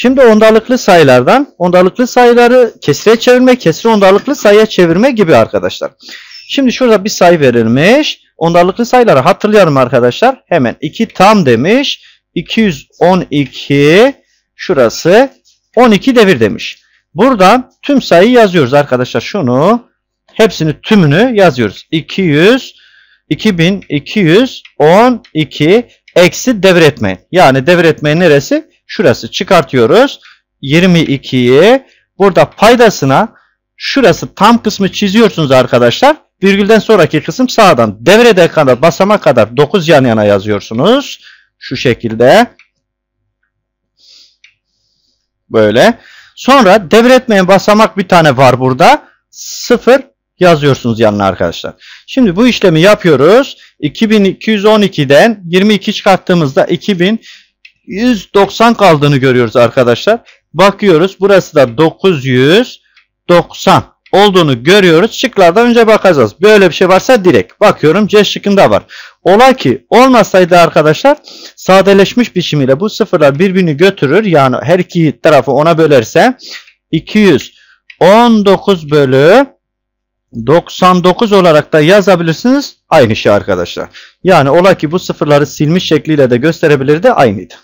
Şimdi ondalıklı sayılardan ondalıklı sayıları kesire çevirme, kesre ondalıklı sayıya çevirme gibi arkadaşlar. Şimdi şurada bir sayı verilmiş. Ondalıklı sayıları hatırlayalım arkadaşlar. Hemen 2 tam demiş. 212 şurası 12 devir demiş. Burada tüm sayıyı yazıyoruz arkadaşlar. Şunu hepsini tümünü yazıyoruz. 200 2212 eksi devir etmeyin. Yani devir etmeyin neresi? Şurası çıkartıyoruz. 22'yi burada paydasına şurası tam kısmı çiziyorsunuz arkadaşlar. Virgülden sonraki kısım sağdan devrede kadar basama kadar 9 yan yana yazıyorsunuz. Şu şekilde. Böyle. Sonra devretmeyen basamak bir tane var burada. 0 yazıyorsunuz yanına arkadaşlar. Şimdi bu işlemi yapıyoruz. 2212'den 22 çıkarttığımızda 2000 190 kaldığını görüyoruz arkadaşlar. Bakıyoruz burası da 990 olduğunu görüyoruz. Şıklardan önce bakacağız. Böyle bir şey varsa direkt. Bakıyorum C şıkkında var. Ola ki olmasaydı arkadaşlar sadeleşmiş biçimiyle bu sıfırlar birbirini götürür. Yani her iki tarafı ona bölerse 219 bölü 99 olarak da yazabilirsiniz. Aynı şey arkadaşlar. Yani ola ki bu sıfırları silmiş şekliyle de gösterebilirdi. Aynıydı.